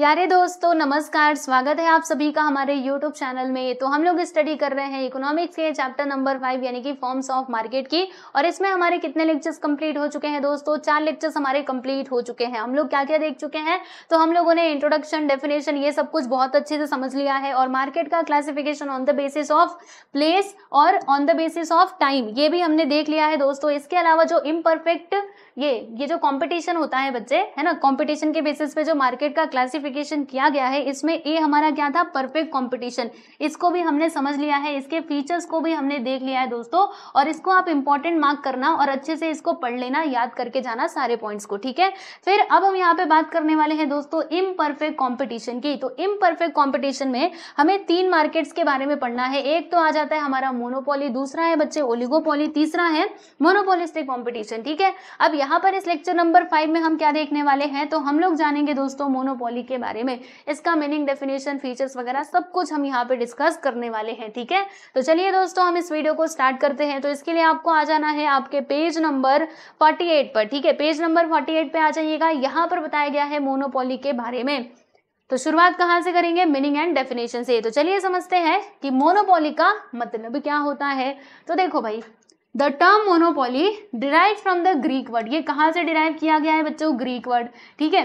यारे दोस्तों नमस्कार स्वागत है आप सभी का हमारे यूट्यूब चैनल में तो हम लोग स्टडी कर रहे हैं इकोनॉमिक्स के चैप्टर नंबर फाइव यानी कि फॉर्म्स ऑफ मार्केट की और इसमें हमारे कितने लेक्चर्स कंप्लीट हो चुके हैं दोस्तों चार लेक्चर्स हमारे कंप्लीट हो चुके हैं हम लोग क्या क्या देख चुके हैं तो हम लोगों ने इंट्रोडक्शन डेफिनेशन ये सब कुछ बहुत अच्छे से समझ लिया है और मार्केट का classification on the basis of place और on the basis of time ये भी हमने देख लिया है दोस्तों इसके अलावा जो इम्परफेक्ट ये ये जो कंपटीशन होता है बच्चे है ना कंपटीशन के बेसिस पे जो मार्केट का क्लासिफिकेशन किया गया है इसमें ए हमारा क्या था परफेक्ट कंपटीशन इसको भी हमने समझ लिया है इसके फीचर्स को भी हमने देख लिया है दोस्तों और इसको आप इंपॉर्टेंट मार्क करना और अच्छे से इसको पढ़ लेना याद करके जाना सारे पॉइंट्स को ठीक है फिर अब हम यहाँ पे बात करने वाले हैं दोस्तों इम परफेक्ट कॉम्पिटिशन की तो इम परफेक्ट कॉम्पिटिशन में हमें तीन मार्केट्स के बारे में पढ़ना है एक तो आ जाता है हमारा मोनोपोली दूसरा है बच्चे ओलिगोपोली तीसरा है मोनोपोलिस्टिक कॉम्पिटिशन ठीक है अब यहाँ पर इस लेक्चर नंबर फाइव में हम क्या देखने वाले हैं तो हम लोग जानेंगे दोस्तों मोनोपोली के बारे में इसका मीनिंग डेफिनेशन फीचर्स वगैरह सब कुछ हम यहाँ पे डिस्कस करने वाले हैं ठीक है तो चलिए दोस्तों हम इस वीडियो को स्टार्ट करते हैं तो इसके लिए आपको आ जाना है आपके पेज नंबर फोर्टी पर ठीक है पेज नंबर फोर्टी पे आ जाइएगा यहाँ पर बताया गया है मोनोपोली के बारे में तो शुरुआत कहाँ से करेंगे मीनिंग एंड डेफिनेशन से तो चलिए समझते हैं कि मोनोपोली का मतलब क्या होता है तो देखो भाई the term monopoly derive from the Greek word ये कहाँ से डिराइव किया गया है बच्चों ग्रीक वर्ड ठीक है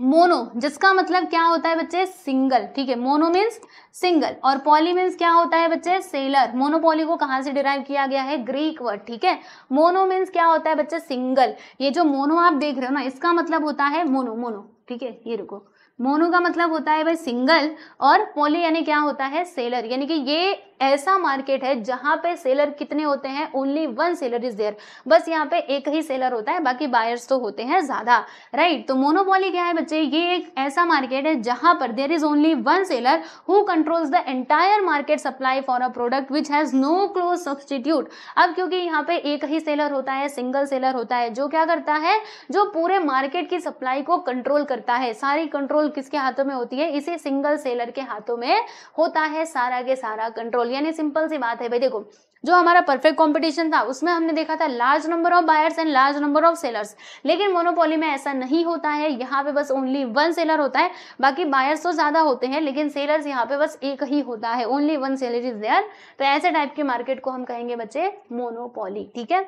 मोनो जिसका मतलब क्या होता है बच्चे सिंगल ठीक है मोनो मीन्स सिंगल और पॉली मीन्स क्या होता है बच्चे सेलर मोनोपोली को कहाँ से डिराइव किया गया है ग्रीक वर्ड ठीक है मोनो मीन्स क्या होता है बच्चे सिंगल ये जो मोनो आप देख रहे हो ना इसका मतलब होता है मोनो मोनो ठीक है ये रुको मोनो का मतलब होता है भाई सिंगल और पोली यानी क्या होता है सेलर यानी कि ये ऐसा मार्केट है जहां पे सेलर कितने होते हैं only one seller is there बस यहाँ पे एक ही सेलर होता है बाकी बायर्स तो होते हैं ज़्यादा राइट तो मोनोपोली क्या है बच्चे ये एक ऐसा मार्केट है जहां पर there is only one seller who controls the entire market supply for a product which has no close substitute अब क्योंकि यहाँ पे एक ही सेलर होता है सिंगल सेलर होता है जो क्या करता है जो पूरे मार्केट की सप्लाई को कंट्रोल करता है सारी कंट्रोल कंट्रोल किसके हाथों में होती है इसी सिंगल सेलर के हाथों में होता है सारा के सारा कंट्रोल यानी सिंपल सी बात है भाई देखो जो हमारा परफेक्ट कंपटीशन था उसमें हमने देखा था large number of buyers and large number of sellers लेकिन मोनोपोली में ऐसा नहीं होता है यहाँ पे बस ओनली वन सेलर होता है बाकी बायर्स तो ज़्यादा होते हैं लेकिन सेलर्स यहाँ पे बस एक ही होता है only one seller is there तो ऐसे टाइप के मार्केट को हम कहेंगे बच्चे मोनोपोली ठीक है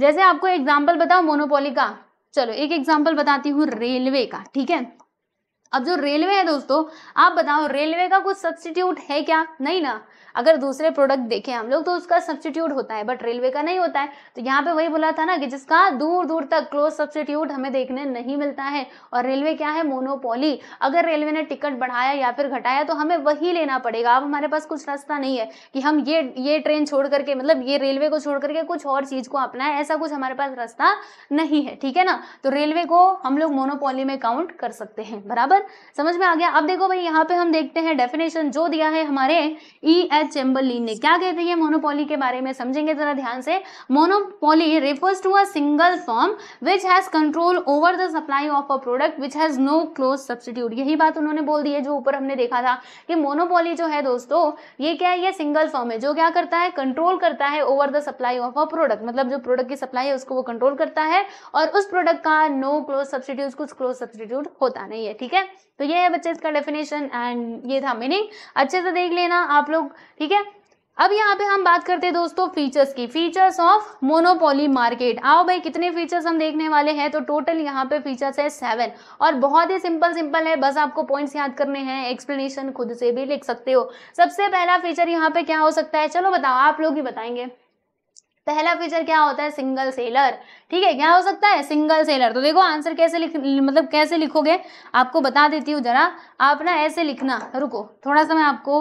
जैसे आपको एग्जाम्पल बताओ मोनोपोली का चलो एक एग्जाम्पल बताती हूँ रेलवे का ठीक है अब जो रेलवे है दोस्तों आप बताओ रेलवे का कुछ सब्सटीट्यूट है क्या नहीं ना अगर दूसरे प्रोडक्ट देखें हम लोग तो उसका सब्सटीट्यूट होता है बट रेलवे का नहीं होता है तो यहाँ पे वही बोला था ना कि जिसका दूर दूर तक क्लोज सब्सटीट्यूट हमें देखने नहीं मिलता है और रेलवे क्या है मोनोपोली अगर रेलवे ने टिकट बढ़ाया या फिर घटाया तो हमें वही लेना पड़ेगा अब हमारे पास कुछ रास्ता नहीं है कि हम ये ये ट्रेन छोड़ करके मतलब ये रेलवे को छोड़ करके कुछ और चीज़ को अपनाए ऐसा कुछ हमारे पास रास्ता नहीं है ठीक है ना तो रेलवे को हम लोग मोनोपोली में काउंट कर सकते हैं बराबर बराबर समझ में आ गया अब देखो भाई यहाँ पे हम देखते हैं डेफिनेशन जो दिया है हमारे ई एच चेम्बरलिन ने क्या कहते हैं मोनोपोली के बारे में समझेंगे जरा ध्यान से monopoly refers to a single form which has control over the supply of a product which has no close substitute यही बात उन्होंने बोल दी है जो ऊपर हमने देखा था कि मोनोपोली जो है दोस्तों ये क्या है ये सिंगल फॉर्म है जो क्या करता है कंट्रोल करता है over the supply of a product मतलब जो प्रोडक्ट की सप्लाई है उसको वो कंट्रोल करता है और उस प्रोडक्ट का नो क्लोज सब्सिट्यूट कुछ क्लोज सब्सिट्यूट होता नहीं है ठीक है तो ये है बच्चे इसका डेफिनेशन एंड ये था मीनिंग अच्छे से देख लेना आप लोग ठीक है अब यहाँ पे हम बात करते हैं दोस्तों फीचर्स की फीचर्स ऑफ मोनोपोली मार्केट आओ भाई कितने फीचर्स हम देखने वाले हैं तो टोटल यहाँ पे फीचर्स है सेवन और बहुत ही सिंपल सिंपल है बस आपको पॉइंट्स याद करने हैं एक्सप्लेनेशन खुद से भी लिख सकते हो सबसे पहला फीचर यहाँ पे क्या हो सकता है चलो बताओ आप लोग ही बताएंगे पहला फीचर क्या होता है सिंगल सेलर ठीक है क्या हो सकता है सिंगल सेलर तो देखो आंसर कैसे लिख मतलब कैसे लिखोगे आपको बता देती हूँ जरा आप ना ऐसे लिखना रुको थोड़ा सा मैं आपको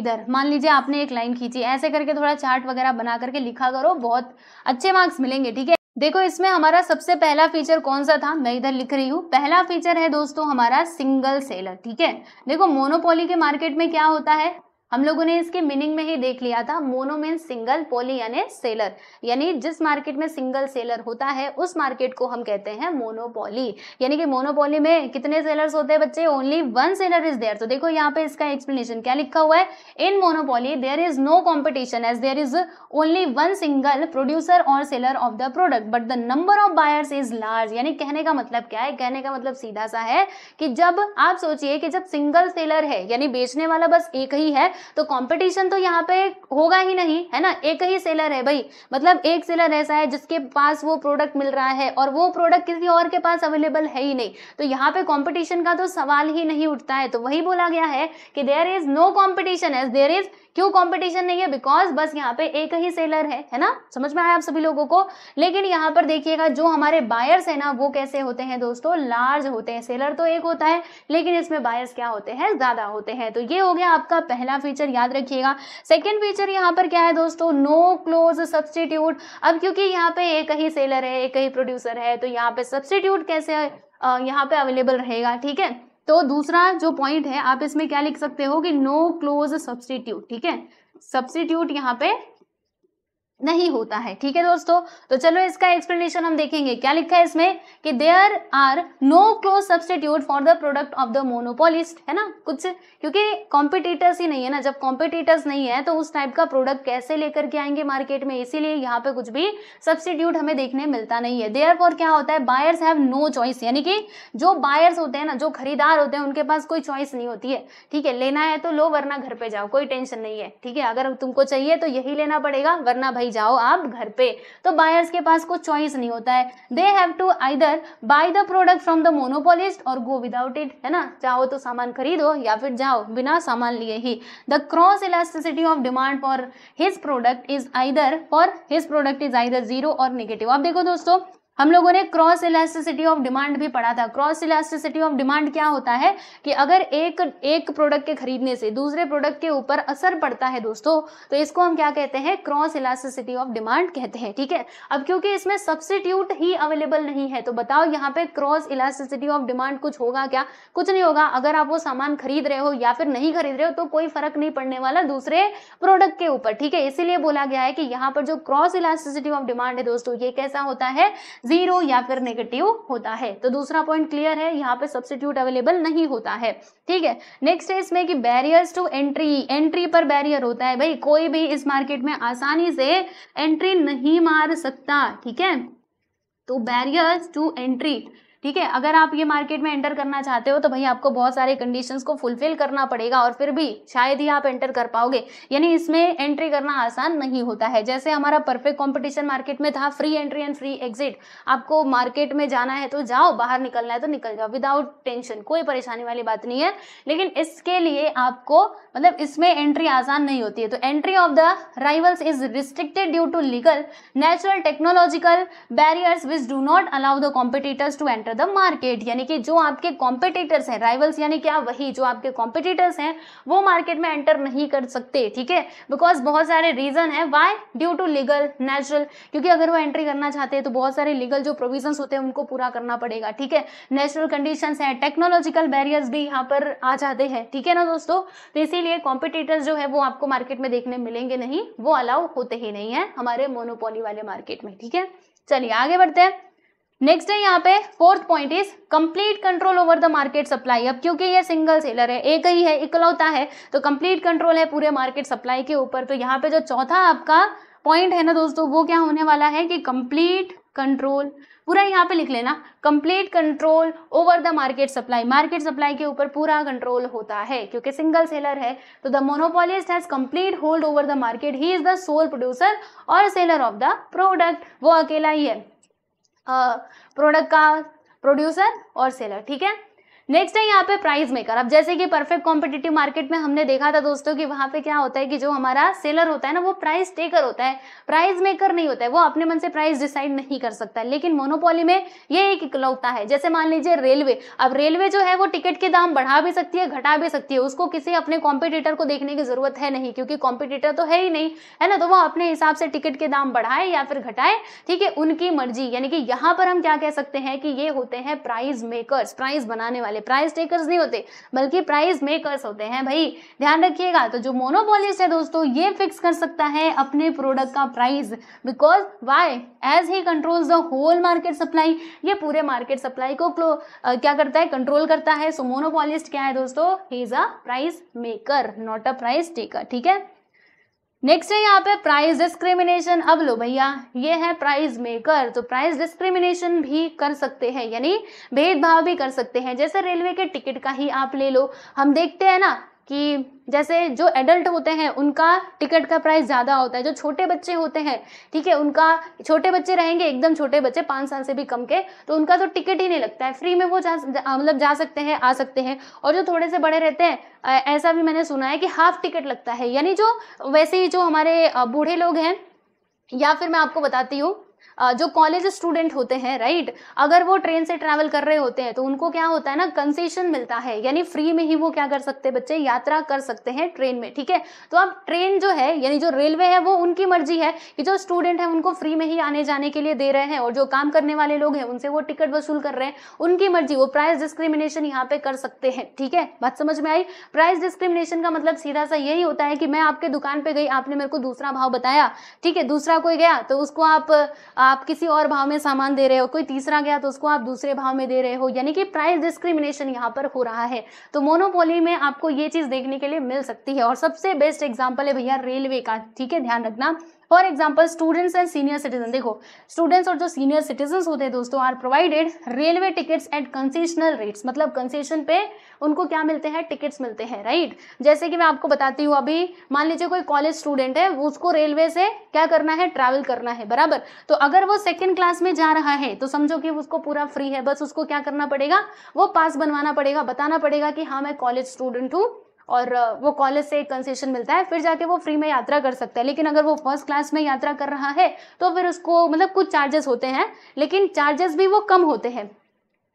इधर मान लीजिए आपने एक लाइन खींची ऐसे करके थोड़ा चार्ट वगैरह बना करके लिखा करो बहुत अच्छे मार्क्स मिलेंगे ठीक है देखो इसमें हमारा सबसे पहला फीचर कौन सा था मैं इधर लिख रही हूँ पहला फीचर है दोस्तों हमारा सिंगल सेलर ठीक है देखो मोनोपोली के मार्केट में क्या होता है हम लोगों ने इसके मीनिंग में ही देख लिया था मोनो मीन सिंगल पोली यानी सेलर यानी जिस मार्केट में सिंगल सेलर होता है उस मार्केट को हम कहते हैं मोनोपोली यानी कि मोनोपोली में कितने सेलर्स होते हैं बच्चे only one seller is there तो देखो यहाँ पे इसका एक्सप्लेनेशन क्या लिखा हुआ है in monopoly there is no competition as there is only one single producer और seller of the product but the number of buyers is large यानी कहने का मतलब क्या है कहने का मतलब सीधा सा है कि जब आप सोचिए कि जब सिंगल सेलर है यानी बेचने वाला बस एक ही है तो कंपटीशन तो यहाँ पे होगा ही नहीं है ना एक ही सेलर है भाई मतलब एक सेलर ऐसा है जिसके पास वो प्रोडक्ट मिल रहा है और वो प्रोडक्ट किसी और के पास अवेलेबल है ही नहीं तो यहाँ पे कॉम्पिटिशन का तो सवाल ही नहीं उठता है तो वही बोला गया है कि there is no competition as there is क्यों कंपटीशन नहीं है बिकॉज बस यहाँ पे एक ही सेलर है है ना समझ में आया आप सभी लोगों को लेकिन यहाँ पर देखिएगा जो हमारे बायर्स है ना वो कैसे होते हैं दोस्तों लार्ज होते हैं सेलर तो एक होता है लेकिन इसमें बायर्स क्या होते हैं ज़्यादा होते हैं तो ये हो गया आपका पहला फीचर याद रखिएगा सेकेंड फीचर यहाँ पर क्या है दोस्तों नो क्लोज सब्सटीट्यूट अब क्योंकि यहाँ पे एक ही सेलर है एक ही प्रोड्यूसर है तो यहाँ पे सब्सटीट्यूट कैसे यहाँ पे अवेलेबल रहेगा ठीक है तो दूसरा जो पॉइंट है आप इसमें क्या लिख सकते हो कि नो क्लोज सब्सटीट्यूट ठीक है सब्सटीट्यूट यहाँ पे नहीं होता है ठीक है दोस्तों तो चलो इसका एक्सप्लेनेशन हम देखेंगे क्या लिखा है इसमें कि there are no close substitute for the product of the monopolist है ना कुछ क्योंकि कॉम्पिटिटर्स ही नहीं है ना जब कॉम्पिटिटर्स नहीं है तो उस टाइप का प्रोडक्ट कैसे लेकर के आएंगे मार्केट में इसीलिए यहाँ पे कुछ भी सब्सटीट्यूट हमें देखने मिलता नहीं है देयर फॉर क्या होता है बायर्स हैव नो चॉइस यानी कि जो बायर्स होते हैं ना जो खरीदार होते हैं उनके पास कोई चॉइस नहीं होती है ठीक है लेना है तो लो वरना घर पे जाओ कोई टेंशन नहीं है ठीक है अगर तुमको चाहिए तो यही लेना पड़ेगा वरना भाई दुबई जाओ आप घर पे तो बायर्स के पास कोई चॉइस नहीं होता है they have to either buy the product from the monopolist और गो विदाउट इट है ना चाहो तो सामान खरीदो या फिर जाओ बिना सामान लिए ही the cross elasticity of demand for his product is either for his product is either zero और निगेटिव आप देखो दोस्तों हम लोगों ने क्रॉस इलास्टिसिटी ऑफ डिमांड भी पढ़ा था क्रॉस इलास्टिसिटी ऑफ डिमांड क्या होता है कि अगर एक एक प्रोडक्ट के खरीदने से दूसरे प्रोडक्ट के ऊपर असर पड़ता है दोस्तों तो इसको हम क्या कहते हैं क्रॉस इलास्टिसिटी ऑफ डिमांड कहते हैं ठीक है अब क्योंकि इसमें सब्सटीट्यूट ही अवेलेबल नहीं है तो बताओ यहाँ पे क्रॉस इलास्टिसिटी ऑफ डिमांड कुछ होगा क्या कुछ नहीं होगा अगर आप वो सामान खरीद रहे हो या फिर नहीं खरीद रहे हो तो कोई फर्क नहीं पड़ने वाला दूसरे प्रोडक्ट के ऊपर ठीक है इसीलिए बोला गया है कि यहाँ पर जो क्रॉस इलास्टिसिटी ऑफ डिमांड है दोस्तों ये कैसा होता है जीरो या फिर नेगेटिव होता है तो दूसरा पॉइंट क्लियर है यहाँ पे सब्सिट्यूट अवेलेबल नहीं होता है ठीक है नेक्स्ट है इसमें कि बैरियर्स टू एंट्री एंट्री पर बैरियर होता है भाई कोई भी इस मार्केट में आसानी से एंट्री नहीं मार सकता ठीक है तो बैरियर्स टू एंट्री ठीक है अगर आप ये मार्केट में एंटर करना चाहते हो तो भाई आपको बहुत सारे कंडीशंस को फुलफिल करना पड़ेगा और फिर भी शायद ही आप एंटर कर पाओगे यानी इसमें एंट्री करना आसान नहीं होता है जैसे हमारा परफेक्ट कॉम्पिटिशन मार्केट में था free entry and free exit आपको मार्केट में जाना है तो जाओ बाहर निकलना है तो निकल जाओ विदाउट टेंशन कोई परेशानी वाली बात नहीं है लेकिन इसके लिए आपको मतलब इसमें एंट्री आसान नहीं होती है तो entry of the rivals is restricted due to legal natural technological barriers which do not allow the competitors to enter the market यानी कि जो आपके कॉम्पिटिटर्स हैं राइवल्स यानी क्या वही जो आपके कॉम्पिटिटर्स हैं वो मार्केट में एंटर नहीं कर सकते ठीक है बिकॉज बहुत सारे रीजन है why due to legal natural क्योंकि अगर वो एंट्री करना चाहते हैं तो बहुत सारे लीगल जो प्रोविजन होते हैं उनको पूरा करना पड़ेगा ठीक है नेचुरल कंडीशन है टेक्नोलॉजिकल बैरियर्स भी यहाँ पर आ जाते हैं ठीक है ना दोस्तों तो इसीलिए कॉम्पिटिटर्स जो है वो आपको मार्केट में देखने मिलेंगे नहीं वो अलाउ होते ही नहीं है हमारे मोनोपोली वाले मार्केट में ठीक है चलिए आगे बढ़ते हैं नेक्स्ट है यहाँ पे fourth point is complete control over the market supply अब क्योंकि ये सिंगल सेलर है एक ही है इकलौता है तो कंप्लीट कंट्रोल है पूरे मार्केट सप्लाई के ऊपर तो यहाँ पे जो चौथा आपका पॉइंट है ना दोस्तों वो क्या होने वाला है कि कंप्लीट कंट्रोल पूरा यहाँ पे लिख लेना complete control over the market supply market supply के ऊपर पूरा कंट्रोल होता है क्योंकि सिंगल सेलर है तो the monopolist has complete hold over the market he is the sole producer और सेलर ऑफ द प्रोडक्ट वो अकेला ही है प्रोडक्ट का प्रोड्यूसर और सेलर ठीक है नेक्स्ट है यहाँ पे प्राइस मेकर अब जैसे कि परफेक्ट कॉम्पिटेटिव मार्केट में हमने देखा था दोस्तों कि वहां पे क्या होता है कि जो हमारा सेलर होता है ना वो प्राइस टेकर होता है प्राइस मेकर नहीं होता है वो अपने मन से प्राइस डिसाइड नहीं कर सकता है लेकिन मोनोपोली में ये एक इकलौता है जैसे मान लीजिए रेलवे अब रेलवे जो है वो टिकट के दाम बढ़ा भी सकती है घटा भी सकती है उसको किसी अपने कॉम्पिटिटर को देखने की जरूरत है नहीं क्योंकि कॉम्पिटिटर तो है ही नहीं है ना तो वो अपने हिसाब से टिकट के दाम बढ़ाए या फिर घटाए ठीक है उनकी मर्जी यानी कि यहाँ पर हम क्या कह सकते हैं कि ये होते हैं प्राइज मेकर प्राइज बनाने वाले वाले प्राइस टेकर्स नहीं होते बल्कि प्राइस मेकर्स होते हैं भाई ध्यान रखिएगा तो जो मोनोपोलिस्ट है दोस्तों ये फिक्स कर सकता है अपने प्रोडक्ट का price because why as he control the whole market supply ये पूरे मार्केट सप्लाई को आ, क्या करता है कंट्रोल करता है सो so, मोनोपोलिस्ट क्या है दोस्तों he is a price maker not a price taker ठीक है नेक्स्ट है यहाँ पे प्राइस डिस्क्रिमिनेशन अब लो भैया ये है प्राइस मेकर तो प्राइस डिस्क्रिमिनेशन भी कर सकते हैं यानी भेदभाव भी कर सकते हैं जैसे रेलवे के टिकट का ही आप ले लो हम देखते हैं ना कि जैसे जो एडल्ट होते हैं उनका टिकट का प्राइस ज़्यादा होता है जो छोटे बच्चे होते हैं ठीक है उनका छोटे बच्चे रहेंगे एकदम छोटे बच्चे पाँच साल से भी कम के तो उनका तो टिकट ही नहीं लगता है फ्री में वो जा मतलब जा सकते हैं आ सकते हैं और जो थोड़े से बड़े रहते हैं ऐसा भी मैंने सुना है कि हाफ टिकट लगता है यानी जो वैसे ही जो हमारे बूढ़े लोग हैं या फिर मैं आपको बताती हूँ जो कॉलेज स्टूडेंट होते हैं राइट अगर वो ट्रेन से ट्रैवल कर रहे होते हैं तो उनको क्या होता है ना कंसेशन मिलता है यानी फ्री में ही वो क्या कर सकते हैं बच्चे यात्रा कर सकते हैं ट्रेन में ठीक है तो अब ट्रेन जो है यानी जो रेलवे है वो उनकी मर्जी है कि जो स्टूडेंट है उनको फ्री में ही आने जाने के लिए दे रहे हैं और जो काम करने वाले लोग हैं उनसे वो टिकट वसूल कर रहे हैं उनकी मर्जी वो प्राइस डिस्क्रिमिनेशन यहाँ पे कर सकते हैं ठीक है बात समझ में आई प्राइस डिस्क्रिमिनेशन का मतलब सीधा सा यही होता है कि मैं आपके दुकान पर गई आपने मेरे को दूसरा भाव बताया ठीक है दूसरा कोई गया तो उसको आप आप किसी और भाव में सामान दे रहे हो कोई तीसरा गया तो उसको आप दूसरे भाव में दे रहे हो यानी कि प्राइस डिस्क्रिमिनेशन यहाँ पर हो रहा है तो मोनोपोली में आपको ये चीज़ देखने के लिए मिल सकती है और सबसे बेस्ट एग्जाम्पल है भैया रेलवे का ठीक है ध्यान रखना for example students and senior citizen देखो स्टूडेंट्स और जो सीनियर सिटीजन होते हैं दोस्तों are provided railway tickets at concessional rates मतलब कंसेशन पे उनको क्या मिलते हैं टिकट्स मिलते हैं राइट जैसे कि मैं आपको बताती हूँ अभी मान लीजिए कोई कॉलेज स्टूडेंट है उसको रेलवे से क्या करना है ट्रैवल करना है बराबर तो अगर वो सेकेंड क्लास में जा रहा है तो समझो कि उसको पूरा फ्री है बस उसको क्या करना पड़ेगा वो पास बनवाना पड़ेगा बताना पड़ेगा कि हाँ मैं कॉलेज स्टूडेंट हूँ और वो कॉलेज से एक कंसेशन मिलता है फिर जाके वो फ्री में यात्रा कर सकता है लेकिन अगर वो फर्स्ट क्लास में यात्रा कर रहा है तो फिर उसको मतलब कुछ चार्जेस होते हैं लेकिन चार्जेस भी वो कम होते हैं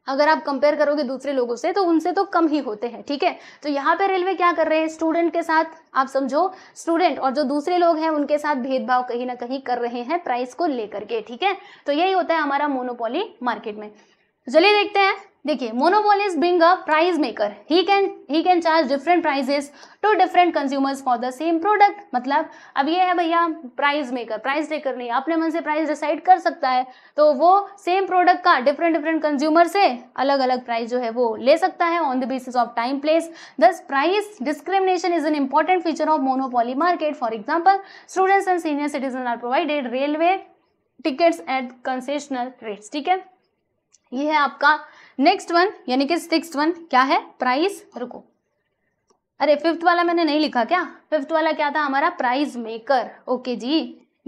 अगर आप कंपेयर करोगे दूसरे लोगों से तो उनसे तो कम ही होते हैं ठीक है तो यहाँ पे रेलवे क्या कर रहे हैं स्टूडेंट के साथ आप समझो स्टूडेंट और जो दूसरे लोग हैं उनके साथ भेदभाव कहीं ना कहीं कर रहे हैं प्राइस को लेकर के ठीक है तो यही होता है हमारा मोनोपोली मार्केट में चलिए देखते हैं देखिए is being a price maker he can he can charge different prices to different consumers for the same product मतलब अब ये है भैया प्राइज मेकर प्राइस टेकर नहीं अपने मन से प्राइस डिसाइड कर सकता है तो वो सेम प्रोडक्ट का डिफरेंट डिफरेंट कंज्यूमर से अलग अलग प्राइस जो है वो ले सकता है on the basis of time place thus price discrimination is an important feature of monopoly market for example students and senior citizen are provided railway tickets at concessional rates ठीक है ये है आपका नेक्स्ट वन यानी कि six one क्या है price रुको अरे फिफ्थ वाला मैंने नहीं लिखा क्या फिफ्थ वाला क्या था हमारा प्राइज मेकर ओके जी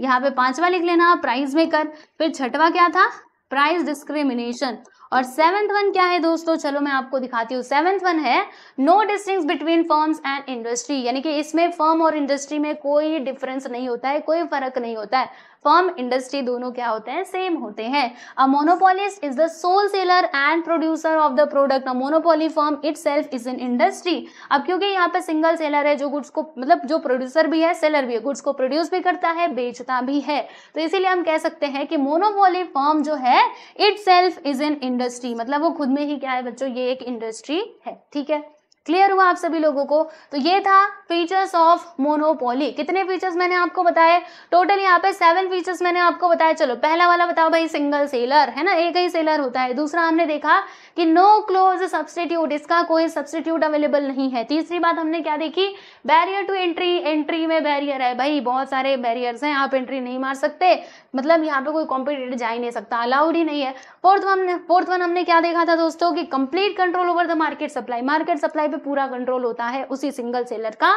यहाँ पे पांचवा लिख लेना प्राइज मेकर फिर छठवा क्या था प्राइज डिस्क्रिमिनेशन और सेवेंथ वन क्या है दोस्तों चलो मैं आपको दिखाती हूँ सेवेंथ वन है no distinction between firms and industry यानी कि इसमें फर्म और इंडस्ट्री में कोई डिफरेंस नहीं होता है कोई फर्क नहीं होता है फर्म इंडस्ट्री दोनों क्या होते हैं सेम होते हैं a monopolist is the sole seller and producer of the product a monopoly firm itself is an industry अब क्योंकि यहाँ पे सिंगल सेलर है जो गुड्स को मतलब जो प्रोड्यूसर भी है सेलर भी है गुड्स को प्रोड्यूस भी करता है बेचता भी है तो इसीलिए हम कह सकते हैं कि मोनोपोली फर्म जो है itself is in industry मतलब वो खुद में ही क्या है बच्चों ये एक इंडस्ट्री है ठीक है क्लियर हुआ आप सभी लोगों को तो ये था फीचर्स ऑफ मोनोपोली कितने फीचर्स मैंने आपको बताए टोटल यहाँ पे सेवन फीचर्स मैंने आपको बताया चलो पहला वाला बताओ भाई सिंगल सेलर है ना एक ही सेलर होता है दूसरा हमने देखा कि नो क्लोज सब्सटीट्यूट इसका कोई सब्सटीट्यूट अवेलेबल नहीं है तीसरी बात हमने क्या देखी बैरियर टू एंट्री एंट्री में बैरियर है भाई बहुत सारे बैरियर्स हैं आप एंट्री नहीं मार सकते मतलब यहाँ पे कोई कॉम्पिटेटर जा ही नहीं सकता अलाउड ही नहीं है फोर्थ वन फोर्थ वन हमने क्या देखा था दोस्तों की complete control over the market supply market supply पे पूरा कंट्रोल होता है उसी सिंगल सेलर का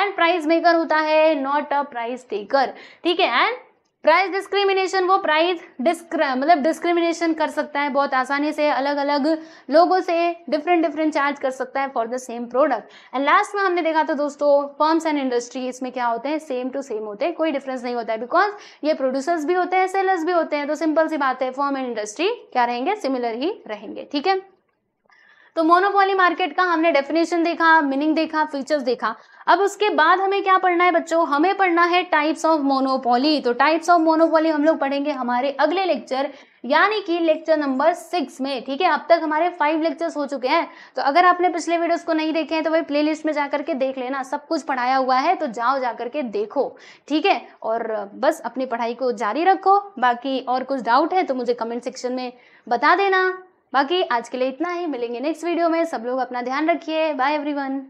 एंड प्राइस मेकर होता है नॉट अ प्राइस टेकर ठीक है एंड प्राइस डिस्क्रिमिनेशन वो प्राइस डिस्क्र मतलब डिस्क्रिमिनेशन कर सकता है बहुत आसानी से अलग अलग लोगों से डिफरेंट डिफरेंट चार्ज कर सकता है for the same product and last में हमने देखा था दोस्तों फर्म्स एंड इंडस्ट्री इसमें क्या होते हैं सेम टू सेम होते हैं कोई डिफरेंस नहीं होता है बिकॉज ये प्रोड्यूसर्स भी होते हैं सेलर्स भी होते हैं तो सिंपल सी बात है फॉर्म एंड इंडस्ट्री क्या रहेंगे सिमिलर ही रहेंगे ठीक है तो मोनोपोली मार्केट का हमने डेफिनेशन देखा मीनिंग देखा फीचर्स देखा अब उसके बाद हमें क्या पढ़ना है बच्चों हमें पढ़ना है टाइप्स ऑफ मोनोपोली तो टाइप्स ऑफ मोनोपोली हम लोग पढ़ेंगे हमारे अगले लेक्चर यानी कि लेक्चर नंबर सिक्स में ठीक है अब तक हमारे फाइव लेक्चर्स हो चुके हैं तो अगर आपने पिछले वीडियोस को नहीं देखे हैं तो वही प्लेलिस्ट में जाकर के देख लेना सब कुछ पढ़ाया हुआ है तो जाओ जाकर के देखो ठीक है और बस अपनी पढ़ाई को जारी रखो बाकी और कुछ डाउट है तो मुझे कमेंट सेक्शन में बता देना बाकी आज के लिए इतना ही मिलेंगे नेक्स्ट वीडियो में सब लोग अपना ध्यान रखिए बाय एवरीवन